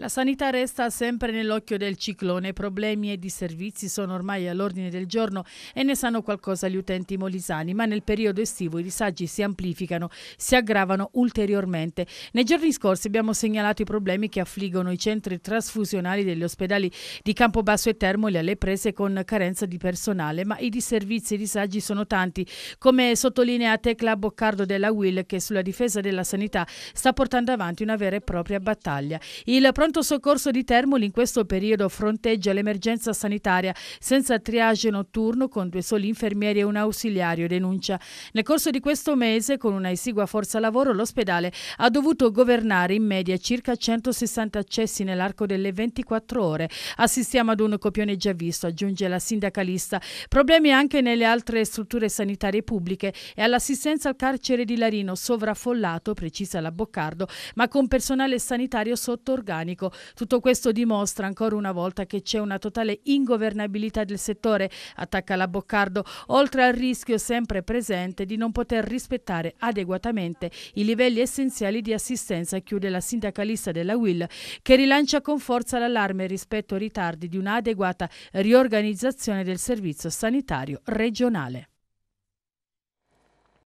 La sanità resta sempre nell'occhio del ciclone, problemi e disservizi sono ormai all'ordine del giorno e ne sanno qualcosa gli utenti molisani, ma nel periodo estivo i disagi si amplificano, si aggravano ulteriormente. Nei giorni scorsi abbiamo segnalato i problemi che affliggono i centri trasfusionali degli ospedali di Campobasso e Termoli alle prese con carenza di personale, ma i disservizi e i disagi sono tanti, come sottolinea Tecla Boccardo della Will che sulla difesa della sanità sta portando avanti una vera e propria battaglia. Il pronto Santo Soccorso di Termoli in questo periodo fronteggia l'emergenza sanitaria senza triage notturno con due soli infermieri e un ausiliario, denuncia. Nel corso di questo mese, con una esigua forza lavoro, l'ospedale ha dovuto governare in media circa 160 accessi nell'arco delle 24 ore. Assistiamo ad un copione già visto, aggiunge la sindacalista. Problemi anche nelle altre strutture sanitarie pubbliche e all'assistenza al carcere di Larino, sovraffollato, precisa la Boccardo, ma con personale sanitario sotto organico pubblico. Tutto questo dimostra ancora una volta che c'è una totale ingovernabilità del settore, attacca la Boccardo, oltre al rischio sempre presente di non poter rispettare adeguatamente i livelli essenziali di assistenza, chiude la sindacalista della Will, che rilancia con forza l'allarme rispetto ai ritardi di un'adeguata riorganizzazione del servizio sanitario regionale.